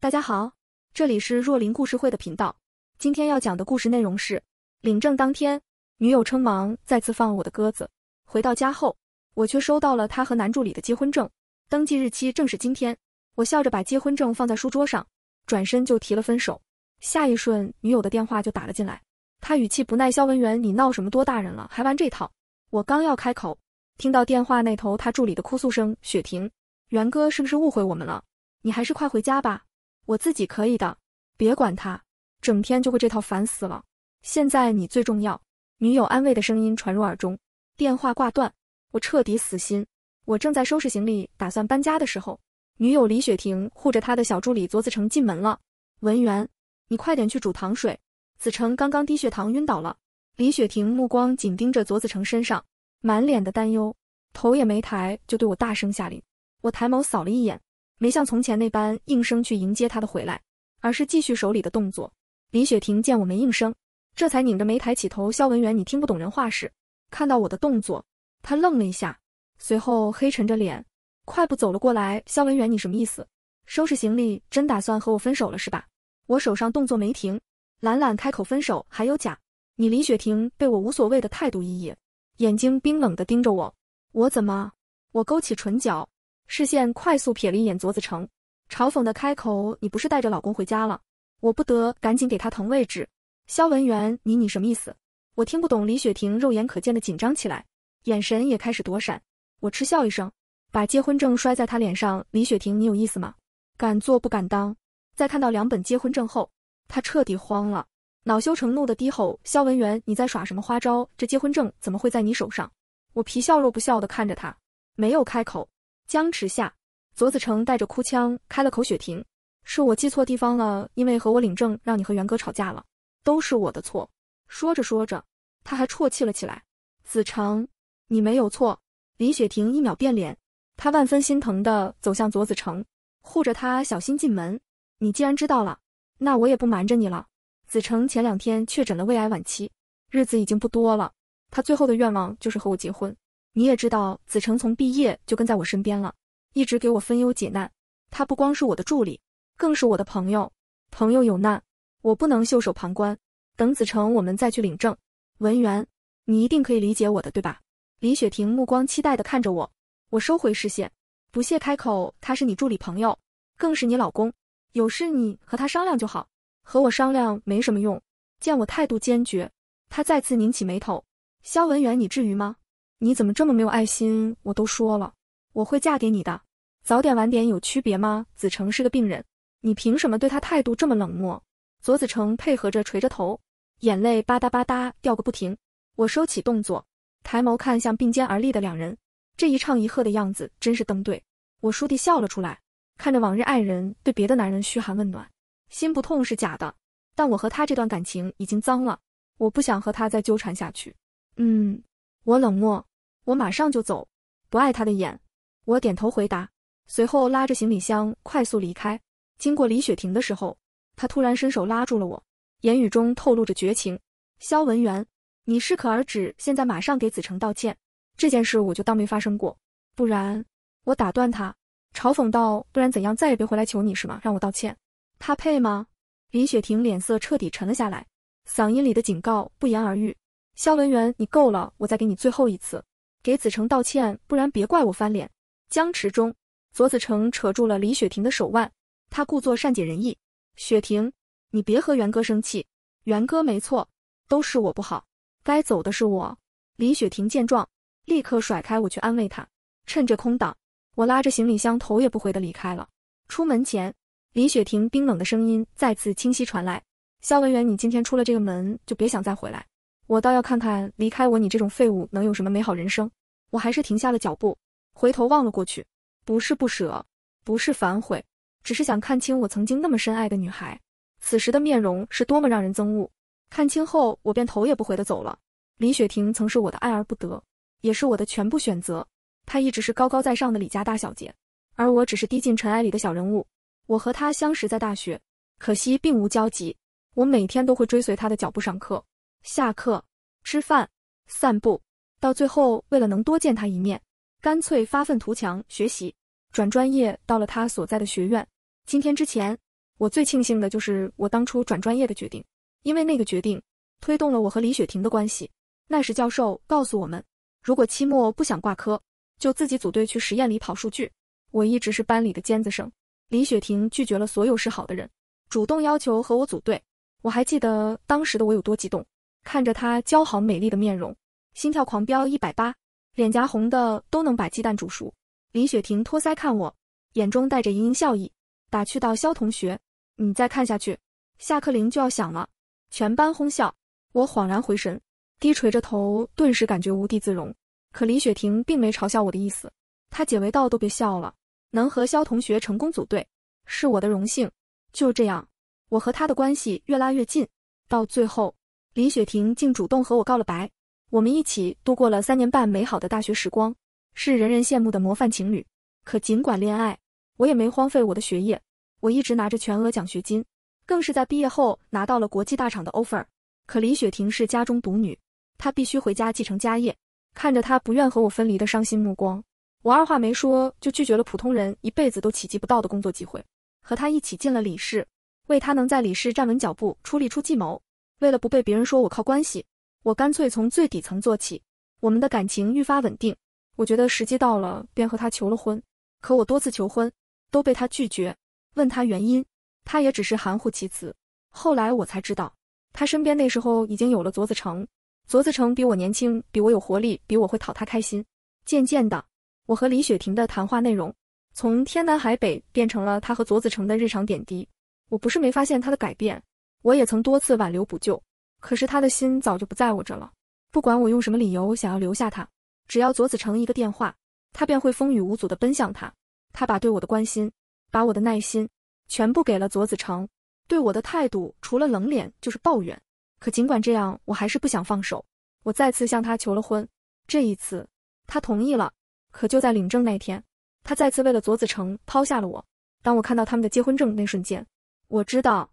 大家好，这里是若琳故事会的频道。今天要讲的故事内容是：领证当天，女友称忙，再次放了我的鸽子。回到家后，我却收到了他和男助理的结婚证，登记日期正是今天。我笑着把结婚证放在书桌上，转身就提了分手。下一瞬，女友的电话就打了进来，她语气不耐：“肖文元，你闹什么？多大人了，还玩这套！”我刚要开口，听到电话那头他助理的哭诉声：“雪婷，元哥是不是误会我们了？你还是快回家吧。”我自己可以的，别管他，整天就会这套，烦死了。现在你最重要。女友安慰的声音传入耳中，电话挂断，我彻底死心。我正在收拾行李，打算搬家的时候，女友李雪婷护着她的小助理左子成进门了。文员，你快点去煮糖水，子成刚刚低血糖晕倒了。李雪婷目光紧盯着左子成身上，满脸的担忧，头也没抬就对我大声下令。我抬眸扫了一眼。没像从前那般应声去迎接他的回来，而是继续手里的动作。李雪婷见我没应声，这才拧着眉抬起头。肖文元，你听不懂人话是？看到我的动作，他愣了一下，随后黑沉着脸，快步走了过来。肖文元，你什么意思？收拾行李，真打算和我分手了是吧？我手上动作没停，懒懒开口：“分手还有假？你李雪婷被我无所谓的态度一噎，眼睛冰冷的盯着我。我怎么？我勾起唇角。”视线快速瞥了一眼卓子成，嘲讽的开口：“你不是带着老公回家了？我不得赶紧给他腾位置。”肖文元，你你什么意思？我听不懂。李雪婷肉眼可见的紧张起来，眼神也开始躲闪。我嗤笑一声，把结婚证摔在她脸上：“李雪婷，你有意思吗？敢做不敢当！”在看到两本结婚证后，她彻底慌了，恼羞成怒的低吼：“肖文元，你在耍什么花招？这结婚证怎么会在你手上？”我皮笑肉不笑的看着他，没有开口。僵持下，左子成带着哭腔开了口：“雪婷，是我记错地方了，因为和我领证，让你和元哥吵架了，都是我的错。”说着说着，他还啜泣了起来。子成，你没有错。”李雪婷一秒变脸，她万分心疼的走向左子成，护着他小心进门。你既然知道了，那我也不瞒着你了。子成前两天确诊了胃癌晚期，日子已经不多了。他最后的愿望就是和我结婚。你也知道，子成从毕业就跟在我身边了，一直给我分忧解难。他不光是我的助理，更是我的朋友。朋友有难，我不能袖手旁观。等子成，我们再去领证。文员，你一定可以理解我的，对吧？李雪婷目光期待地看着我，我收回视线，不屑开口。他是你助理朋友，更是你老公，有事你和他商量就好，和我商量没什么用。见我态度坚决，他再次拧起眉头。肖文元，你至于吗？你怎么这么没有爱心？我都说了，我会嫁给你的。早点晚点有区别吗？子成是个病人，你凭什么对他态度这么冷漠？左子成配合着垂着头，眼泪吧嗒吧嗒掉个不停。我收起动作，抬眸看向并肩而立的两人，这一唱一和的样子真是登对。我倏地笑了出来，看着往日爱人对别的男人嘘寒问暖，心不痛是假的。但我和他这段感情已经脏了，我不想和他再纠缠下去。嗯，我冷漠。我马上就走，不爱他的眼。我点头回答，随后拉着行李箱快速离开。经过李雪婷的时候，她突然伸手拉住了我，言语中透露着绝情。肖文元，你适可而止，现在马上给子成道歉，这件事我就当没发生过。不然，我打断他，嘲讽道：“不然怎样？再也别回来求你，是吗？让我道歉，他配吗？”李雪婷脸色彻底沉了下来，嗓音里的警告不言而喻。肖文元，你够了，我再给你最后一次。给子成道歉，不然别怪我翻脸。僵持中，左子成扯住了李雪婷的手腕，他故作善解人意：“雪婷，你别和元哥生气，元哥没错，都是我不好，该走的是我。”李雪婷见状，立刻甩开我去安慰他。趁着空档，我拉着行李箱，头也不回的离开了。出门前，李雪婷冰冷的声音再次清晰传来：“肖文元，你今天出了这个门，就别想再回来。”我倒要看看离开我，你这种废物能有什么美好人生？我还是停下了脚步，回头望了过去，不是不舍，不是反悔，只是想看清我曾经那么深爱的女孩，此时的面容是多么让人憎恶。看清后，我便头也不回的走了。李雪婷曾是我的爱而不得，也是我的全部选择。她一直是高高在上的李家大小姐，而我只是低进尘埃里的小人物。我和她相识在大学，可惜并无交集。我每天都会追随她的脚步上课。下课、吃饭、散步，到最后为了能多见他一面，干脆发愤图强学习，转专业到了他所在的学院。今天之前，我最庆幸的就是我当初转专业的决定，因为那个决定推动了我和李雪婷的关系。那时教授告诉我们，如果期末不想挂科，就自己组队去实验里跑数据。我一直是班里的尖子生，李雪婷拒绝了所有示好的人，主动要求和我组队。我还记得当时的我有多激动。看着她姣好美丽的面容，心跳狂飙一百八，脸颊红的都能把鸡蛋煮熟。李雪婷托腮看我，眼中带着盈盈笑意，打趣道：“肖同学，你再看下去，下课铃就要响了。”全班哄笑。我恍然回神，低垂着头，顿时感觉无地自容。可李雪婷并没嘲笑我的意思，她解围道：“都别笑了，能和肖同学成功组队，是我的荣幸。”就这样，我和她的关系越拉越近，到最后。李雪婷竟主动和我告了白，我们一起度过了三年半美好的大学时光，是人人羡慕的模范情侣。可尽管恋爱，我也没荒废我的学业，我一直拿着全额奖学金，更是在毕业后拿到了国际大厂的 offer。可李雪婷是家中独女，她必须回家继承家业。看着她不愿和我分离的伤心目光，我二话没说就拒绝了普通人一辈子都企及不到的工作机会，和她一起进了李氏，为她能在李氏站稳脚步出力出计谋。为了不被别人说我靠关系，我干脆从最底层做起。我们的感情愈发稳定，我觉得时机到了，便和他求了婚。可我多次求婚都被他拒绝，问他原因，他也只是含糊其辞。后来我才知道，他身边那时候已经有了左子成。左子成比我年轻，比我有活力，比我会讨他开心。渐渐的，我和李雪婷的谈话内容从天南海北变成了他和左子成的日常点滴。我不是没发现他的改变。我也曾多次挽留补救，可是他的心早就不在我这了。不管我用什么理由想要留下他，只要左子成一个电话，他便会风雨无阻的奔向他。他把对我的关心，把我的耐心，全部给了左子成。对我的态度，除了冷脸就是抱怨。可尽管这样，我还是不想放手。我再次向他求了婚，这一次他同意了。可就在领证那天，他再次为了左子成抛下了我。当我看到他们的结婚证那瞬间，我知道。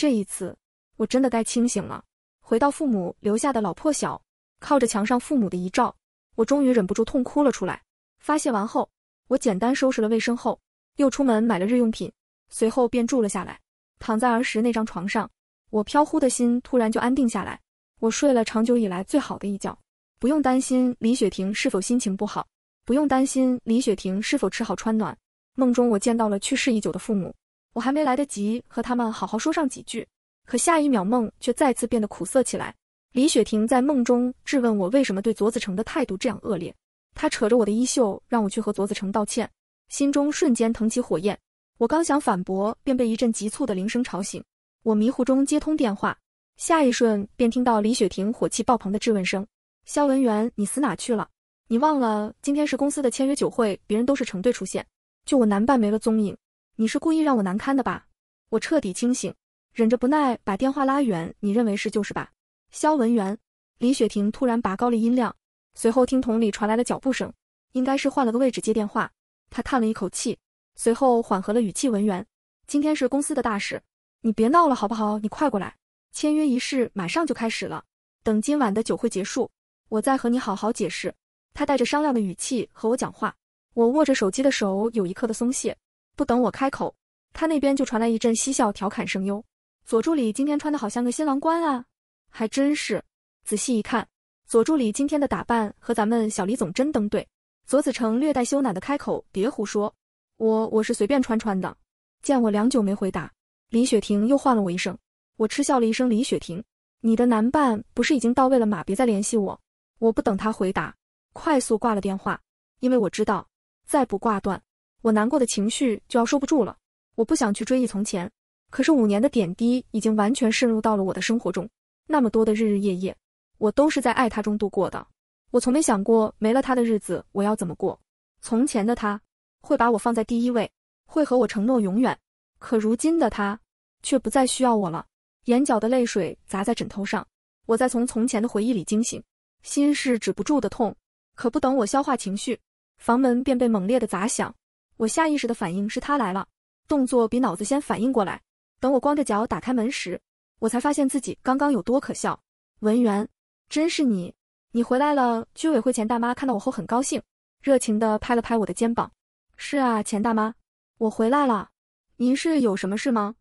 这一次，我真的该清醒了。回到父母留下的老破小，靠着墙上父母的遗照，我终于忍不住痛哭了出来。发泄完后，我简单收拾了卫生后，又出门买了日用品，随后便住了下来。躺在儿时那张床上，我飘忽的心突然就安定下来。我睡了长久以来最好的一觉，不用担心李雪婷是否心情不好，不用担心李雪婷是否吃好穿暖。梦中，我见到了去世已久的父母。我还没来得及和他们好好说上几句，可下一秒梦却再次变得苦涩起来。李雪婷在梦中质问我为什么对左子成的态度这样恶劣，她扯着我的衣袖让我去和左子成道歉，心中瞬间腾起火焰。我刚想反驳，便被一阵急促的铃声吵醒。我迷糊中接通电话，下一瞬便听到李雪婷火气爆棚的质问声：“肖文元，你死哪去了？你忘了今天是公司的签约酒会，别人都是成对出现，就我男伴没了踪影。”你是故意让我难堪的吧？我彻底清醒，忍着不耐，把电话拉远。你认为是就是吧？肖文元，李雪婷突然拔高了音量，随后听筒里传来了脚步声，应该是换了个位置接电话。她叹了一口气，随后缓和了语气：“文元，今天是公司的大事，你别闹了，好不好？你快过来，签约仪式马上就开始了。等今晚的酒会结束，我再和你好好解释。”她带着商量的语气和我讲话。我握着手机的手有一刻的松懈。不等我开口，他那边就传来一阵嬉笑调侃声。哟，左助理今天穿的好像个新郎官啊，还真是。仔细一看，左助理今天的打扮和咱们小李总真登对。左子成略带羞赧的开口：“别胡说，我我是随便穿穿的。”见我良久没回答，李雪婷又唤了我一声。我嗤笑了一声：“李雪婷，你的男伴不是已经到位了吗？别再联系我。”我不等他回答，快速挂了电话，因为我知道再不挂断。我难过的情绪就要收不住了，我不想去追忆从前，可是五年的点滴已经完全渗入到了我的生活中，那么多的日日夜夜，我都是在爱他中度过的。我从没想过没了他的日子我要怎么过。从前的他会把我放在第一位，会和我承诺永远，可如今的他却不再需要我了。眼角的泪水砸在枕头上，我在从从前的回忆里惊醒，心是止不住的痛。可不等我消化情绪，房门便被猛烈的砸响。我下意识的反应是他来了，动作比脑子先反应过来。等我光着脚打开门时，我才发现自己刚刚有多可笑。文员，真是你，你回来了。居委会钱大妈看到我后很高兴，热情地拍了拍我的肩膀。是啊，钱大妈，我回来了。您是有什么事吗？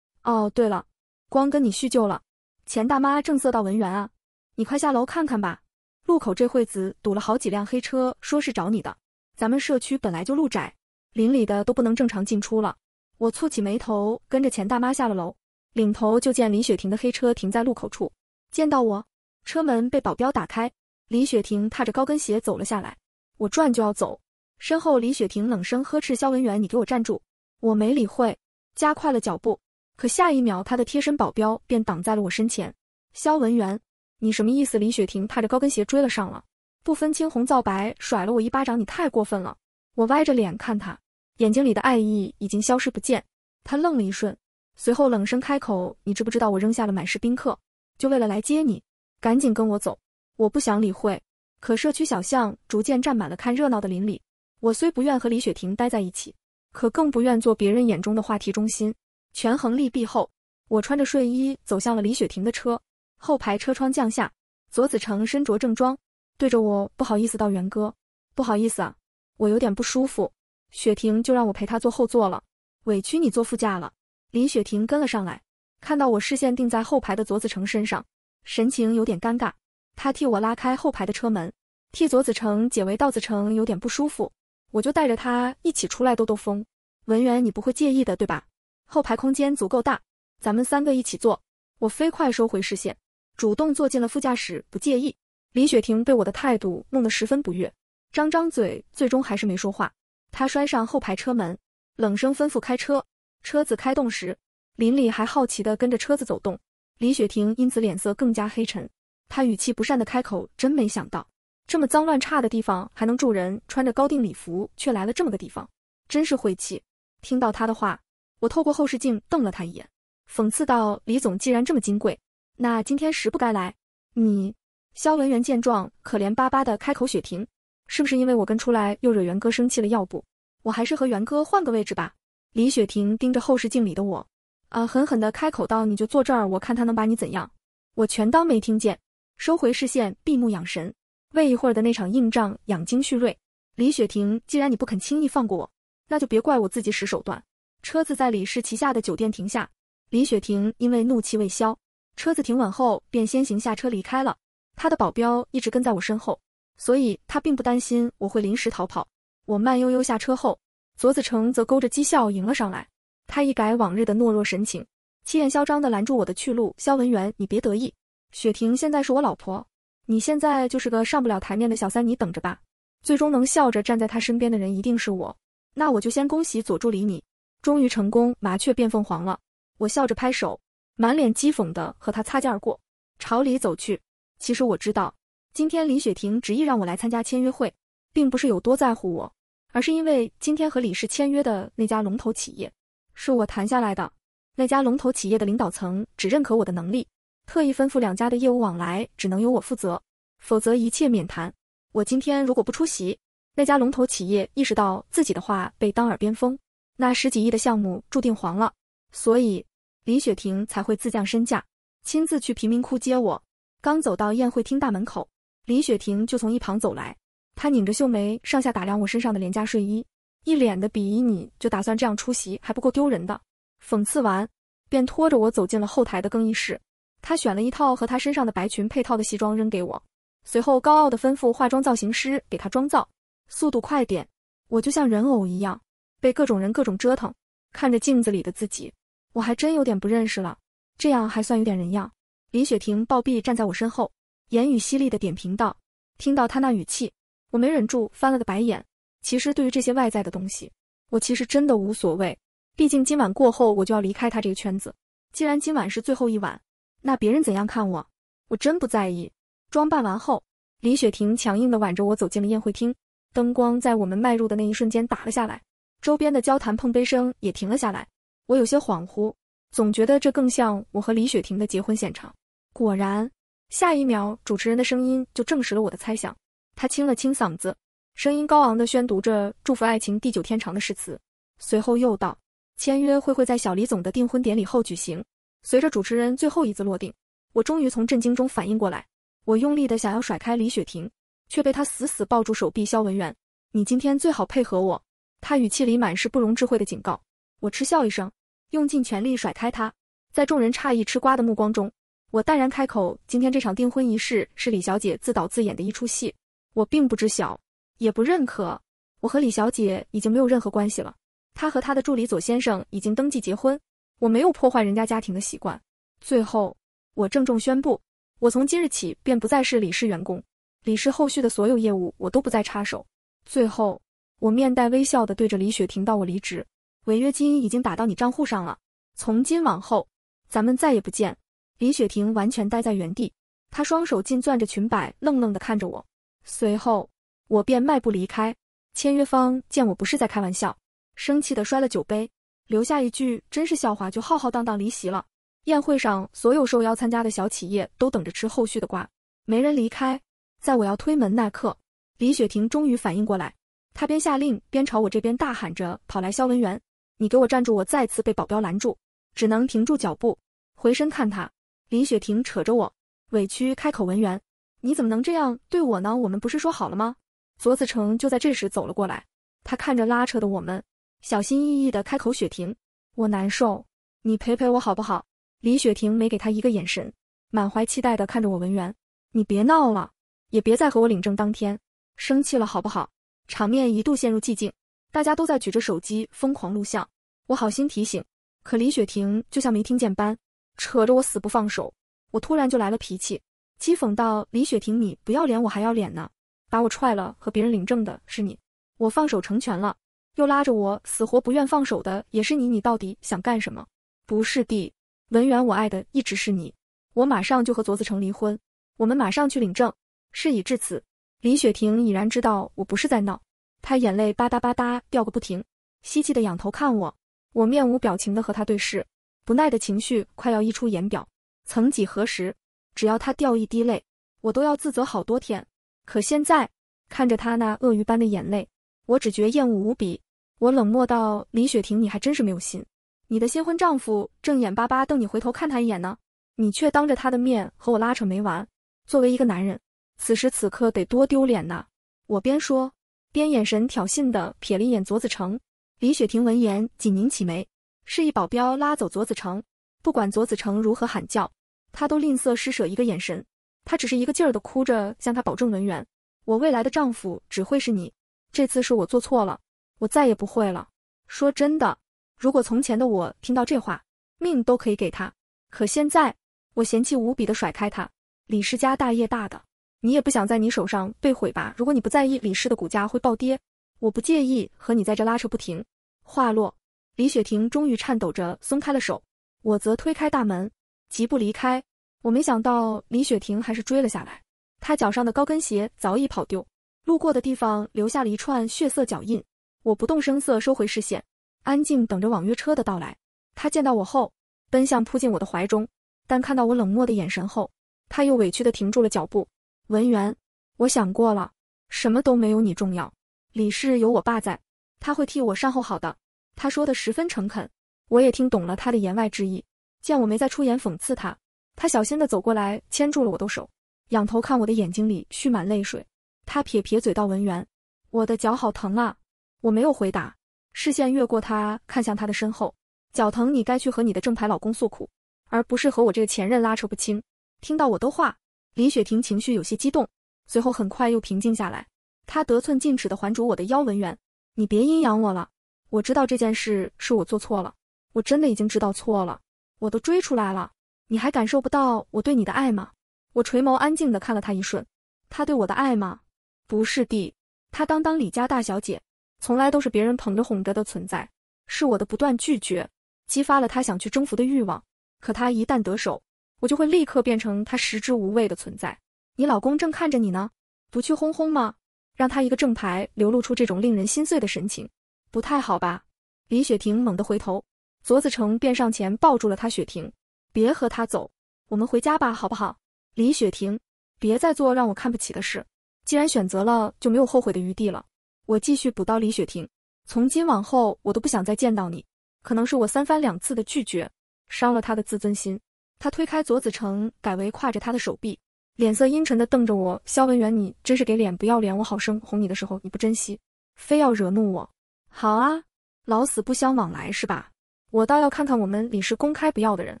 哦，对了，光跟你叙旧了。钱大妈正色道：“文员啊，你快下楼看看吧，路口这会子堵了好几辆黑车，说是找你的。咱们社区本来就路窄。”邻里的都不能正常进出了。我蹙起眉头，跟着钱大妈下了楼。领头就见李雪婷的黑车停在路口处，见到我，车门被保镖打开，李雪婷踏着高跟鞋走了下来。我转就要走，身后李雪婷冷声呵斥肖文元：“你给我站住！”我没理会，加快了脚步。可下一秒，她的贴身保镖便挡在了我身前。肖文元，你什么意思？李雪婷踏着高跟鞋追了上来，不分青红皂白甩了我一巴掌，你太过分了！我歪着脸看他，眼睛里的爱意已经消失不见。他愣了一瞬，随后冷声开口：“你知不知道，我扔下了满是宾客，就为了来接你？赶紧跟我走！我不想理会。”可社区小巷逐渐站满了看热闹的邻里。我虽不愿和李雪婷待在一起，可更不愿做别人眼中的话题中心。权衡利弊后，我穿着睡衣走向了李雪婷的车。后排车窗降下，左子成身着正装，对着我不好意思道：“元哥，不好意思啊。”我有点不舒服，雪婷就让我陪她坐后座了，委屈你坐副驾了。李雪婷跟了上来，看到我视线定在后排的左子成身上，神情有点尴尬。她替我拉开后排的车门，替左子成解围。道子成有点不舒服，我就带着他一起出来兜兜风。文员你不会介意的对吧？后排空间足够大，咱们三个一起坐。我飞快收回视线，主动坐进了副驾驶，不介意。李雪婷被我的态度弄得十分不悦。张张嘴，最终还是没说话。他摔上后排车门，冷声吩咐开车。车子开动时，林里还好奇地跟着车子走动。李雪婷因此脸色更加黑沉。她语气不善地开口：“真没想到，这么脏乱差的地方还能住人。穿着高定礼服却来了这么个地方，真是晦气。”听到他的话，我透过后视镜瞪了他一眼，讽刺道：“李总既然这么金贵，那今天实不该来。”你，肖文元见状，可怜巴巴地开口：“雪婷。”是不是因为我跟出来又惹元哥生气了？要不我还是和元哥换个位置吧。李雪婷盯着后视镜里的我，啊，狠狠地开口道：“你就坐这儿，我看他能把你怎样。”我全当没听见，收回视线，闭目养神，为一会儿的那场硬仗养精蓄锐。李雪婷，既然你不肯轻易放过我，那就别怪我自己使手段。车子在李氏旗下的酒店停下，李雪婷因为怒气未消，车子停稳后便先行下车离开了。他的保镖一直跟在我身后。所以他并不担心我会临时逃跑。我慢悠悠下车后，左子成则勾着讥笑迎了上来。他一改往日的懦弱神情，气焰嚣张地拦住我的去路：“肖文元，你别得意，雪婷现在是我老婆，你现在就是个上不了台面的小三，你等着吧。最终能笑着站在他身边的人一定是我。那我就先恭喜佐助理，你终于成功，麻雀变凤凰了。”我笑着拍手，满脸讥讽地和他擦肩而过，朝里走去。其实我知道。今天李雪婷执意让我来参加签约会，并不是有多在乎我，而是因为今天和李氏签约的那家龙头企业是我谈下来的。那家龙头企业的领导层只认可我的能力，特意吩咐两家的业务往来只能由我负责，否则一切免谈。我今天如果不出席，那家龙头企业意识到自己的话被当耳边风，那十几亿的项目注定黄了，所以李雪婷才会自降身价，亲自去贫民窟接我。刚走到宴会厅大门口。李雪婷就从一旁走来，她拧着秀眉，上下打量我身上的廉价睡衣，一脸的鄙夷。你就打算这样出席，还不够丢人的？讽刺完，便拖着我走进了后台的更衣室。她选了一套和她身上的白裙配套的西装扔给我，随后高傲的吩咐化妆造型师给她妆造，速度快点。我就像人偶一样，被各种人各种折腾。看着镜子里的自己，我还真有点不认识了。这样还算有点人样？李雪婷暴毙站在我身后。言语犀利的点评道，听到他那语气，我没忍住翻了个白眼。其实对于这些外在的东西，我其实真的无所谓。毕竟今晚过后，我就要离开他这个圈子。既然今晚是最后一晚，那别人怎样看我，我真不在意。装扮完后，李雪婷强硬的挽着我走进了宴会厅，灯光在我们迈入的那一瞬间打了下来，周边的交谈碰杯声也停了下来。我有些恍惚，总觉得这更像我和李雪婷的结婚现场。果然。下一秒，主持人的声音就证实了我的猜想。他清了清嗓子，声音高昂地宣读着祝福爱情地久天长的誓词。随后又道，签约会会在小李总的订婚典礼后举行。随着主持人最后一次落定，我终于从震惊中反应过来。我用力的想要甩开李雪婷，却被她死死抱住手臂。肖文远，你今天最好配合我。他语气里满是不容智慧的警告。我嗤笑一声，用尽全力甩开他，在众人诧异吃瓜的目光中。我淡然开口：“今天这场订婚仪式是李小姐自导自演的一出戏，我并不知晓，也不认可。我和李小姐已经没有任何关系了，她和她的助理左先生已经登记结婚。我没有破坏人家家庭的习惯。最后，我郑重宣布，我从今日起便不再是李氏员工，李氏后续的所有业务我都不再插手。最后，我面带微笑的对着李雪婷道：我离职，违约金已经打到你账户上了。从今往后，咱们再也不见。”李雪婷完全呆在原地，她双手紧攥着裙摆，愣愣地看着我。随后，我便迈步离开。签约方见我不是在开玩笑，生气地摔了酒杯，留下一句“真是笑话”，就浩浩荡荡离席了。宴会上所有受邀参加的小企业都等着吃后续的瓜，没人离开。在我要推门那刻，李雪婷终于反应过来，她边下令边朝我这边大喊着跑来：“肖文元，你给我站住！”我再次被保镖拦住，只能停住脚步，回身看他。林雪婷扯着我，委屈开口：“文员，你怎么能这样对我呢？我们不是说好了吗？”左子成就在这时走了过来，他看着拉扯的我们，小心翼翼的开口：“雪婷，我难受，你陪陪我好不好？”李雪婷没给他一个眼神，满怀期待的看着我：“文员，你别闹了，也别再和我领证当天生气了，好不好？”场面一度陷入寂静，大家都在举着手机疯狂录像。我好心提醒，可李雪婷就像没听见般。扯着我死不放手，我突然就来了脾气，讥讽道：“李雪婷，你不要脸，我还要脸呢！把我踹了和别人领证的是你，我放手成全了，又拉着我死活不愿放手的也是你，你到底想干什么？不是弟文远，我爱的一直是你，我马上就和卓子成离婚，我们马上去领证。事已至此，李雪婷已然知道我不是在闹，她眼泪吧嗒吧嗒掉个不停，吸气的仰头看我，我面无表情的和她对视。”无奈的情绪快要溢出言表。曾几何时，只要他掉一滴泪，我都要自责好多天。可现在看着他那鳄鱼般的眼泪，我只觉厌恶无比。我冷漠道：“李雪婷，你还真是没有心。你的新婚丈夫正眼巴巴瞪你，回头看他一眼呢，你却当着他的面和我拉扯没完。作为一个男人，此时此刻得多丢脸呐！”我边说边眼神挑衅的瞥了一眼左子成。李雪婷闻言紧拧起眉。示意保镖拉走左子成，不管左子成如何喊叫，他都吝啬施舍一个眼神。他只是一个劲儿的哭着向他保证：“文员，我未来的丈夫只会是你。这次是我做错了，我再也不会了。”说真的，如果从前的我听到这话，命都可以给他。可现在，我嫌弃无比的甩开他。李氏家大业大的，你也不想在你手上被毁吧？如果你不在意，李氏的股价会暴跌。我不介意和你在这拉扯不停。话落。李雪婷终于颤抖着松开了手，我则推开大门，疾步离开。我没想到李雪婷还是追了下来，她脚上的高跟鞋早已跑丢，路过的地方留下了一串血色脚印。我不动声色收回视线，安静等着网约车的到来。她见到我后，奔向扑进我的怀中，但看到我冷漠的眼神后，她又委屈的停住了脚步。文元，我想过了，什么都没有你重要。李氏有我爸在，他会替我善后好的。他说的十分诚恳，我也听懂了他的言外之意。见我没再出言讽刺他，他小心的走过来，牵住了我的手，仰头看我的眼睛里蓄满泪水。他撇撇嘴道：“文源，我的脚好疼啊！”我没有回答，视线越过他，看向他的身后。脚疼，你该去和你的正牌老公诉苦，而不是和我这个前任拉扯不清。听到我的话，李雪婷情绪有些激动，随后很快又平静下来。她得寸进尺的环住我的腰，文源，你别阴阳我了。我知道这件事是我做错了，我真的已经知道错了，我都追出来了，你还感受不到我对你的爱吗？我垂眸安静的看了他一瞬，他对我的爱吗？不是的，他当当李家大小姐，从来都是别人捧着哄着的存在，是我的不断拒绝，激发了他想去征服的欲望。可他一旦得手，我就会立刻变成他食之无味的存在。你老公正看着你呢，不去哄哄吗？让他一个正牌流露出这种令人心碎的神情。不太好吧？李雪婷猛地回头，左子成便上前抱住了她。雪婷，别和他走，我们回家吧，好不好？李雪婷，别再做让我看不起的事。既然选择了，就没有后悔的余地了。我继续补刀李雪婷，从今往后我都不想再见到你。可能是我三番两次的拒绝，伤了他的自尊心。他推开左子成，改为挎着他的手臂，脸色阴沉的瞪着我。肖文元，你真是给脸不要脸！我好生哄你的时候，你不珍惜，非要惹怒我。好啊，老死不相往来是吧？我倒要看看我们李氏公开不要的人，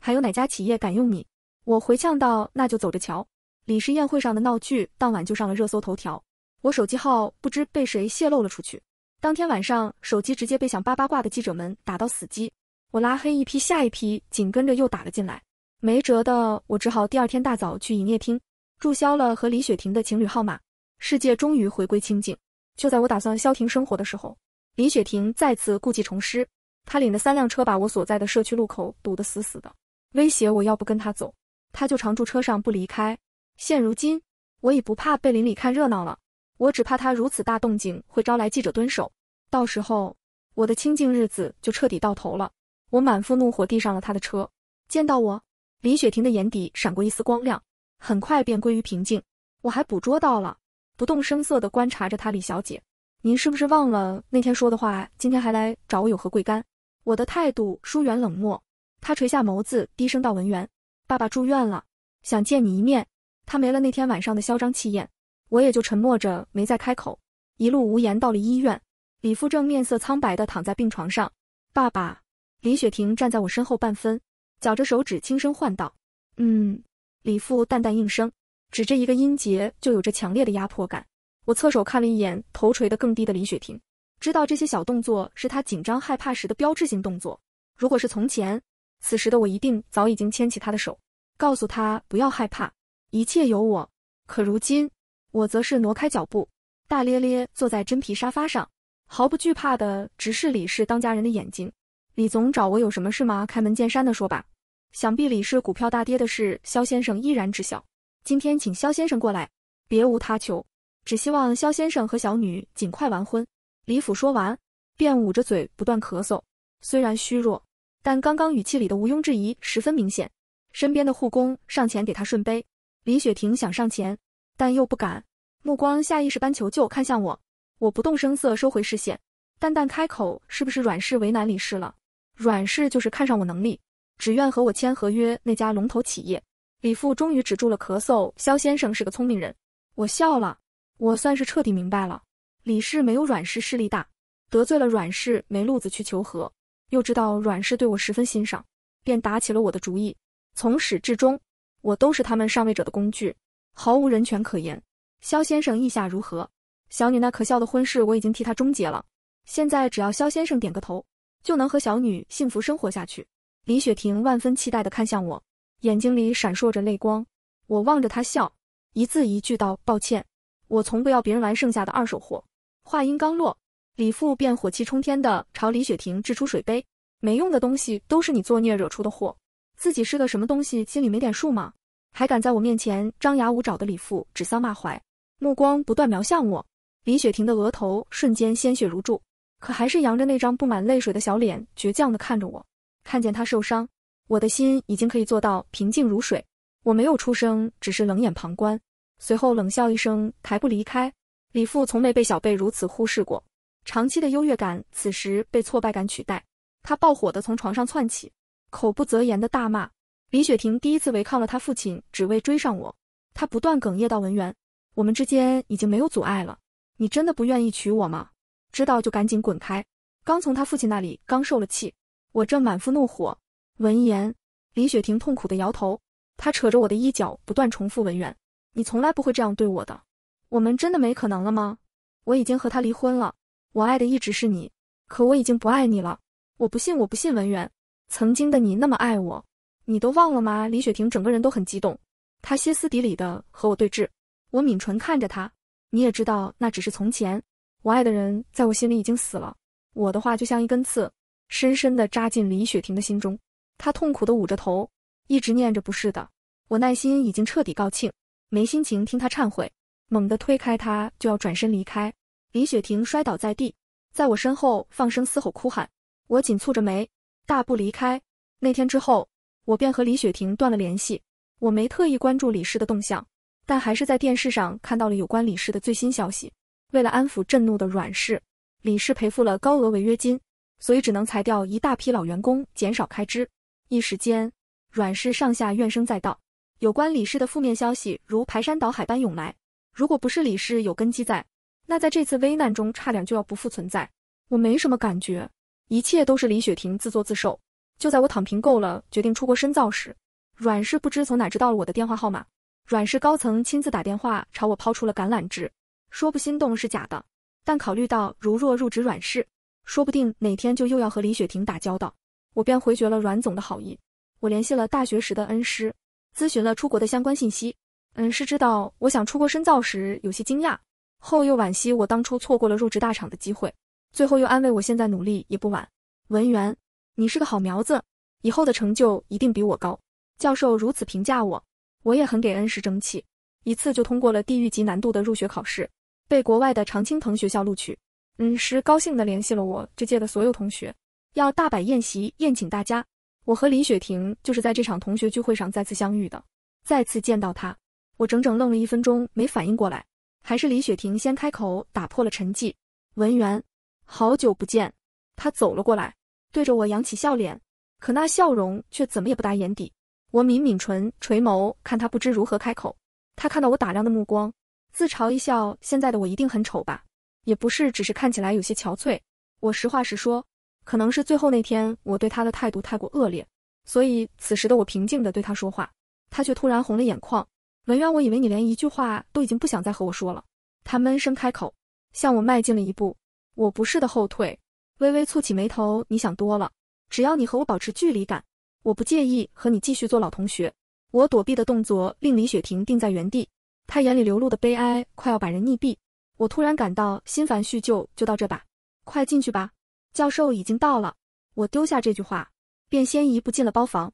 还有哪家企业敢用你？我回呛道：“那就走着瞧。”李氏宴会上的闹剧当晚就上了热搜头条。我手机号不知被谁泄露了出去，当天晚上手机直接被想扒八卦的记者们打到死机。我拉黑一批，下一批紧跟着又打了进来，没辙的我只好第二天大早去营业厅注销了和李雪婷的情侣号码，世界终于回归清静。就在我打算消停生活的时候，李雪婷再次故技重施，她领着三辆车把我所在的社区路口堵得死死的，威胁我要不跟她走，她就常驻车上不离开。现如今，我已不怕被邻里看热闹了，我只怕她如此大动静会招来记者蹲守，到时候我的清静日子就彻底到头了。我满腹怒火，递上了她的车。见到我，李雪婷的眼底闪过一丝光亮，很快便归于平静。我还捕捉到了，不动声色地观察着她，李小姐。您是不是忘了那天说的话？今天还来找我有何贵干？我的态度疏远冷漠。他垂下眸子，低声道：“文源，爸爸住院了，想见你一面。”他没了那天晚上的嚣张气焰，我也就沉默着没再开口，一路无言到了医院。李父正面色苍白地躺在病床上。爸爸，李雪婷站在我身后半分，绞着手指轻声唤道：“嗯。”李父淡淡应声，只这一个音节就有着强烈的压迫感。我侧手看了一眼头垂得更低的李雪婷，知道这些小动作是她紧张害怕时的标志性动作。如果是从前，此时的我一定早已经牵起她的手，告诉她不要害怕，一切有我。可如今，我则是挪开脚步，大咧咧坐在真皮沙发上，毫不惧怕的直视李氏当家人的眼睛。李总找我有什么事吗？开门见山的说吧。想必李氏股票大跌的事，肖先生依然知晓。今天请肖先生过来，别无他求。只希望肖先生和小女尽快完婚。李府说完，便捂着嘴不断咳嗽。虽然虚弱，但刚刚语气里的毋庸置疑十分明显。身边的护工上前给他顺杯。李雪婷想上前，但又不敢，目光下意识般求救看向我。我不动声色收回视线，淡淡开口：“是不是阮氏为难李氏了？阮氏就是看上我能力，只愿和我签合约那家龙头企业。”李父终于止住了咳嗽。肖先生是个聪明人，我笑了。我算是彻底明白了，李氏没有阮氏势力大，得罪了阮氏没路子去求和，又知道阮氏对我十分欣赏，便打起了我的主意。从始至终，我都是他们上位者的工具，毫无人权可言。肖先生意下如何？小女那可笑的婚事我已经替他终结了，现在只要肖先生点个头，就能和小女幸福生活下去。李雪婷万分期待的看向我，眼睛里闪烁着泪光。我望着她笑，一字一句道：“抱歉。”我从不要别人玩剩下的二手货。话音刚落，李父便火气冲天的朝李雪婷掷出水杯，没用的东西都是你作孽惹出的祸，自己是个什么东西，心里没点数吗？还敢在我面前张牙舞爪的！李父指桑骂槐，目光不断瞄向我。李雪婷的额头瞬间鲜血如注，可还是扬着那张布满泪水的小脸，倔强的看着我。看见她受伤，我的心已经可以做到平静如水。我没有出声，只是冷眼旁观。随后冷笑一声，抬步离开。李父从没被小贝如此忽视过，长期的优越感此时被挫败感取代。他爆火的从床上窜起，口不择言的大骂：“李雪婷第一次违抗了他父亲，只为追上我。”他不断哽咽到：“文媛，我们之间已经没有阻碍了。你真的不愿意娶我吗？知道就赶紧滚开！”刚从他父亲那里刚受了气，我正满腹怒火。闻言，李雪婷痛苦的摇头，她扯着我的衣角，不断重复：“文媛。你从来不会这样对我的，我们真的没可能了吗？我已经和他离婚了，我爱的一直是你，可我已经不爱你了。我不信，我不信文远，曾经的你那么爱我，你都忘了吗？李雪婷整个人都很激动，她歇斯底里的和我对峙。我抿唇看着她，你也知道那只是从前，我爱的人在我心里已经死了。我的话就像一根刺，深深的扎进李雪婷的心中。她痛苦的捂着头，一直念着不是的。我耐心已经彻底告罄。没心情听他忏悔，猛地推开他，就要转身离开。李雪婷摔倒在地，在我身后放声嘶吼、哭喊。我紧蹙着眉，大步离开。那天之后，我便和李雪婷断了联系。我没特意关注李氏的动向，但还是在电视上看到了有关李氏的最新消息。为了安抚震怒的阮氏，李氏赔付了高额违约金，所以只能裁掉一大批老员工，减少开支。一时间，阮氏上下怨声载道。有关李氏的负面消息如排山倒海般涌来，如果不是李氏有根基在，那在这次危难中，差点就要不复存在。我没什么感觉，一切都是李雪婷自作自受。就在我躺平够了，决定出国深造时，阮氏不知从哪知道了我的电话号码，阮氏高层亲自打电话朝我抛出了橄榄枝，说不心动是假的。但考虑到如若入职阮氏，说不定哪天就又要和李雪婷打交道，我便回绝了阮总的好意。我联系了大学时的恩师。咨询了出国的相关信息，恩师知道我想出国深造时有些惊讶，后又惋惜我当初错过了入职大厂的机会，最后又安慰我现在努力也不晚。文员，你是个好苗子，以后的成就一定比我高。教授如此评价我，我也很给恩师争气，一次就通过了地狱级难度的入学考试，被国外的常青藤学校录取。恩师高兴地联系了我这届的所有同学，要大摆宴席宴请大家。我和李雪婷就是在这场同学聚会上再次相遇的。再次见到她，我整整愣了一分钟，没反应过来。还是李雪婷先开口打破了沉寂：“文员，好久不见。”他走了过来，对着我扬起笑脸，可那笑容却怎么也不达眼底。我抿抿唇，垂眸，看他，不知如何开口。他看到我打量的目光，自嘲一笑：“现在的我一定很丑吧？也不是，只是看起来有些憔悴。”我实话实说。可能是最后那天我对他的态度太过恶劣，所以此时的我平静的对他说话，他却突然红了眼眶。文渊，我以为你连一句话都已经不想再和我说了。他闷声开口，向我迈进了一步。我不是的后退，微微蹙起眉头。你想多了，只要你和我保持距离感，我不介意和你继续做老同学。我躲避的动作令李雪婷定在原地，她眼里流露的悲哀快要把人溺毙。我突然感到心烦，叙旧就到这吧，快进去吧。教授已经到了，我丢下这句话，便先一步进了包房。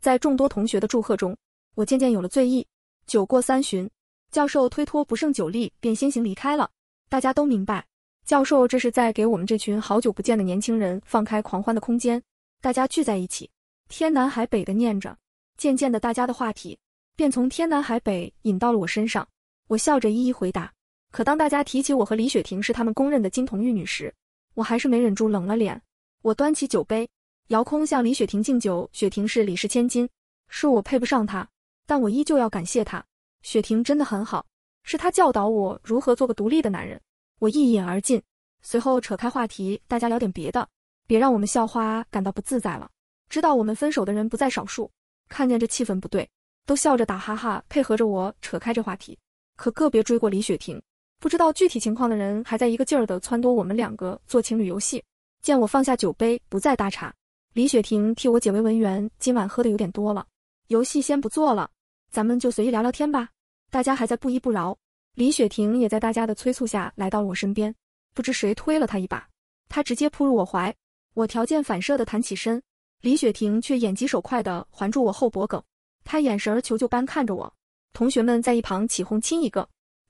在众多同学的祝贺中，我渐渐有了醉意。酒过三巡，教授推脱不胜酒力，便先行离开了。大家都明白，教授这是在给我们这群好久不见的年轻人放开狂欢的空间。大家聚在一起，天南海北的念着。渐渐的，大家的话题便从天南海北引到了我身上。我笑着一一回答。可当大家提起我和李雪婷是他们公认的金童玉女时，我还是没忍住，冷了脸。我端起酒杯，遥空向李雪婷敬酒。雪婷是李氏千金，是我配不上她，但我依旧要感谢她。雪婷真的很好，是她教导我如何做个独立的男人。我一饮而尽，随后扯开话题，大家聊点别的，别让我们校花感到不自在了。知道我们分手的人不在少数，看见这气氛不对，都笑着打哈哈，配合着我扯开这话题。可个别追过李雪婷。不知道具体情况的人还在一个劲儿的撺掇我们两个做情侣游戏。见我放下酒杯，不再搭茬，李雪婷替我解围。文员今晚喝的有点多了，游戏先不做了，咱们就随意聊聊天吧。大家还在不依不饶，李雪婷也在大家的催促下来到了我身边。不知谁推了她一把，她直接扑入我怀，我条件反射的弹起身，李雪婷却眼疾手快的环住我后脖梗，她眼神儿求救般看着我。同学们在一旁起哄：“亲一个。”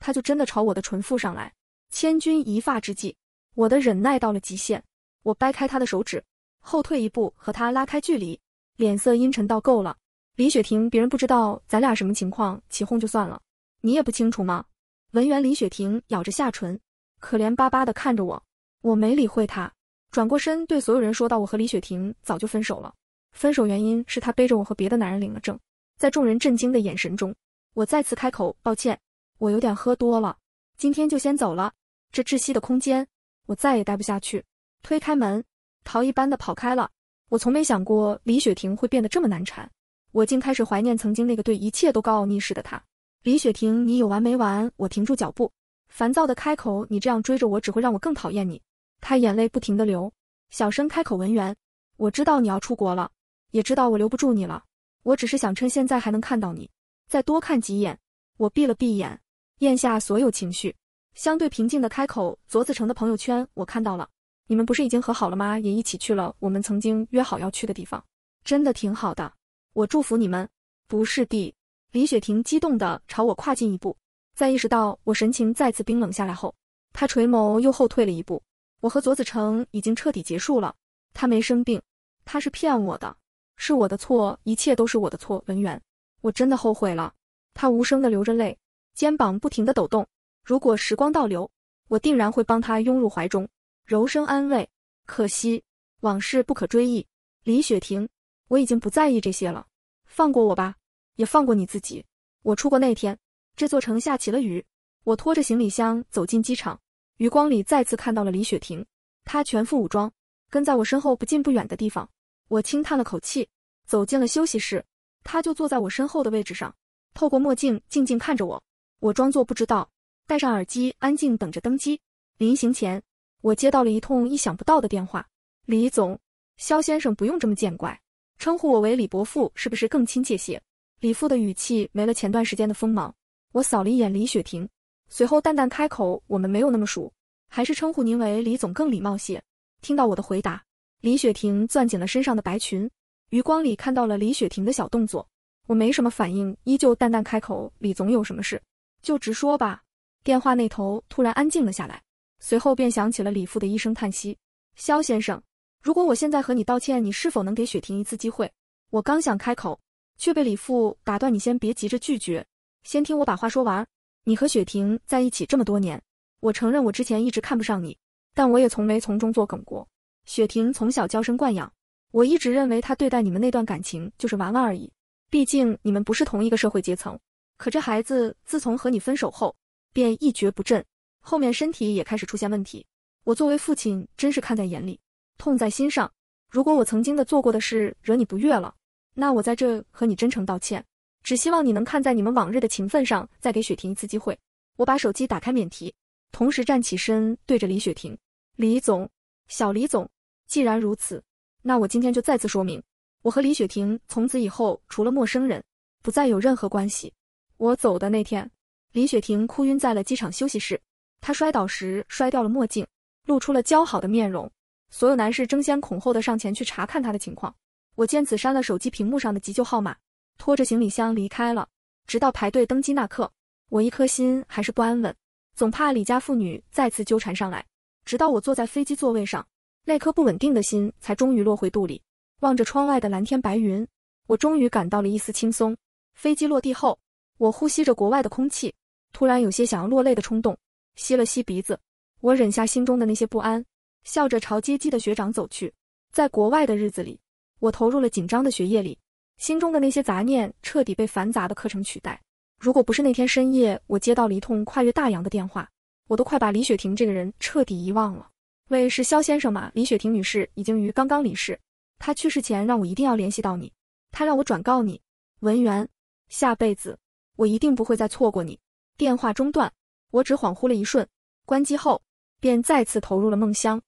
他就真的朝我的唇附上来，千钧一发之际，我的忍耐到了极限，我掰开他的手指，后退一步，和他拉开距离，脸色阴沉到够了。李雪婷，别人不知道咱俩什么情况，起哄就算了，你也不清楚吗？文员李雪婷咬着下唇，可怜巴巴地看着我，我没理会他，转过身对所有人说道：“我和李雪婷早就分手了，分手原因是他背着我和别的男人领了证。”在众人震惊的眼神中，我再次开口：“抱歉。”我有点喝多了，今天就先走了。这窒息的空间，我再也待不下去。推开门，逃一般的跑开了。我从没想过李雪婷会变得这么难缠，我竟开始怀念曾经那个对一切都高傲逆势的她。李雪婷，你有完没完？我停住脚步，烦躁的开口：“你这样追着我，只会让我更讨厌你。”她眼泪不停的流，小声开口：“文言，我知道你要出国了，也知道我留不住你了。我只是想趁现在还能看到你，再多看几眼。”我闭了闭眼。咽下所有情绪，相对平静的开口：“左子成的朋友圈我看到了，你们不是已经和好了吗？也一起去了我们曾经约好要去的地方，真的挺好的。我祝福你们。”不是的，李雪婷激动的朝我跨进一步，在意识到我神情再次冰冷下来后，她垂眸又后退了一步。我和左子成已经彻底结束了。他没生病，他是骗我的，是我的错，一切都是我的错，文远，我真的后悔了。他无声的流着泪。肩膀不停地抖动。如果时光倒流，我定然会帮他拥入怀中，柔声安慰。可惜往事不可追忆。李雪婷，我已经不在意这些了，放过我吧，也放过你自己。我出国那天，这座城下起了雨。我拖着行李箱走进机场，余光里再次看到了李雪婷，她全副武装，跟在我身后不近不远的地方。我轻叹了口气，走进了休息室，她就坐在我身后的位置上，透过墨镜静静看着我。我装作不知道，戴上耳机，安静等着登机。临行前，我接到了一通意想不到的电话。李总，肖先生不用这么见怪，称呼我为李伯父是不是更亲切些？李父的语气没了前段时间的锋芒。我扫了一眼李雪婷，随后淡淡开口：“我们没有那么熟，还是称呼您为李总更礼貌些。”听到我的回答，李雪婷攥紧了身上的白裙，余光里看到了李雪婷的小动作。我没什么反应，依旧淡淡开口：“李总有什么事？”就直说吧。电话那头突然安静了下来，随后便响起了李父的一声叹息。肖先生，如果我现在和你道歉，你是否能给雪婷一次机会？我刚想开口，却被李父打断：“你先别急着拒绝，先听我把话说完。你和雪婷在一起这么多年，我承认我之前一直看不上你，但我也从没从中作梗过。雪婷从小娇生惯养，我一直认为她对待你们那段感情就是玩玩而已，毕竟你们不是同一个社会阶层。”可这孩子自从和你分手后，便一蹶不振，后面身体也开始出现问题。我作为父亲，真是看在眼里，痛在心上。如果我曾经的做过的事惹你不悦了，那我在这和你真诚道歉。只希望你能看在你们往日的情分上，再给雪婷一次机会。我把手机打开免提，同时站起身，对着李雪婷：“李总，小李总，既然如此，那我今天就再次说明，我和李雪婷从此以后除了陌生人，不再有任何关系。”我走的那天，李雪婷哭晕在了机场休息室。她摔倒时摔掉了墨镜，露出了姣好的面容。所有男士争先恐后的上前去查看她的情况。我见此删了手机屏幕上的急救号码，拖着行李箱离开了。直到排队登机那刻，我一颗心还是不安稳，总怕李家妇女再次纠缠上来。直到我坐在飞机座位上，那颗不稳定的心才终于落回肚里。望着窗外的蓝天白云，我终于感到了一丝轻松。飞机落地后。我呼吸着国外的空气，突然有些想要落泪的冲动，吸了吸鼻子，我忍下心中的那些不安，笑着朝接机的学长走去。在国外的日子里，我投入了紧张的学业里，心中的那些杂念彻底被繁杂的课程取代。如果不是那天深夜我接到了一通跨越大洋的电话，我都快把李雪婷这个人彻底遗忘了。喂，是肖先生吗？李雪婷女士已经于刚刚离世，她去世前让我一定要联系到你，她让我转告你，文员，下辈子。我一定不会再错过你。电话中断，我只恍惚了一瞬，关机后便再次投入了梦乡。